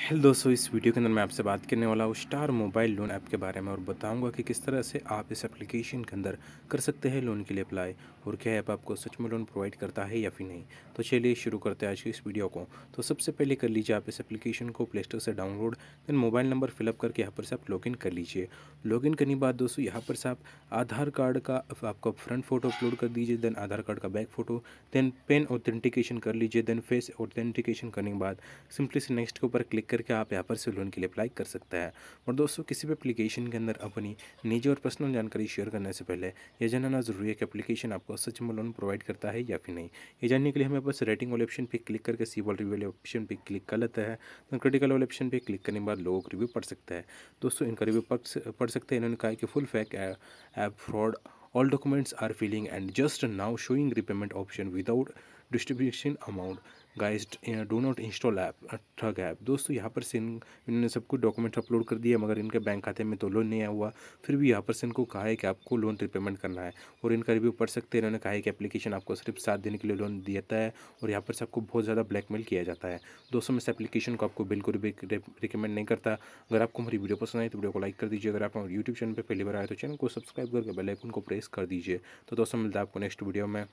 hello दोस्तों इस video के अंदर मैं आपसे बात करने वाला हूँ स्टार मोबाइल लोन ऐप के बारे में और बताऊंगा कि किस तरह से आप इस एप्लीकेशन के अंदर कर सकते हैं लोन के लिए अप्लाई और क्या ऐप आपको सच में लोन प्रोवाइड करता है या फिर नहीं तो चलिए शुरू करते हैं आज की इस वीडियो को तो सबसे पहले कर लीजिए आप इस एप्लीकेशन को प्ले स्टोर से download then mobile number fill up करके यहाँ पर से आप लॉगिन कर लीजिए लॉगिन करने के बाद दोस्तों यहाँ पर से आप आधार कार्ड का आपका फ्रंट फोटो अपलोड कर दीजिए देन आधार कार्ड का back photo then PAN authentication कर लीजिए देन फेस ऑथेंटिकेशन करने के बाद सिंपली से नेक्स्ट के ऊपर क्लिक करके आप यहाँ पर से लोन के लिए अप्लाई कर सकते हैं और दोस्तों किसी भी अप्लीकेशन के अंदर अपनी निजी और पर्सनल जानकारी शेयर करने से पहले यह जानना जरूरी है कि अपलीकेशन आपको सच में लोन प्रोवाइड करता है या फिर नहीं ये जानने के लिए हमें बस रेटिंग वाले ऑप्शन पर क्लिक करके सी वाले वाले ऑप्शन पर क्लिक कर लेते हैं तो क्रिटिकल वाले ऑप्शन पर क्लिक करने के बाद लोगों रिव्यू पढ़ सकते हैं दोस्तों इनका रिव्यू पढ़ सकते हैं इन्होंने कहा कि full fake app fraud all documents are filling and just now showing repayment option without distribution amount guys do not install app ठग ऐप दोस्तों यहाँ पर से इन्होंने सब कुछ डॉक्यूमेंट अपलोड कर दिया मगर इनके बैंक खाते में तो लोन नहीं आया हुआ फिर भी यहाँ पर से इनको कहा है कि आपको लोन रिपेमेंट करना है और इनका रिव्यू पढ़ सकते हैं इन्होंने कहा है कि एप्लीकेशन आपको सिर्फ सात दिन के लिए लोन देता है और यहाँ पर से आपको बहुत ज़्यादा ब्लैकमेल किया जाता है दोस्तों मैं इस एप्लीकेशन को आपको बिल्कुल भी रिकमेंड नहीं करता अगर आपको हमारी वीडियो पसंद आई तो वीडियो को लाइक कर दीजिए अगर आप यूट्यूब चैनल पर पहली बार आए तो चैनल को सब्सक्राइब करके बेलाइकन को प्रेस कर दीजिए तो दोस्तों मिलता है आपको नेक्स्ट वीडियो में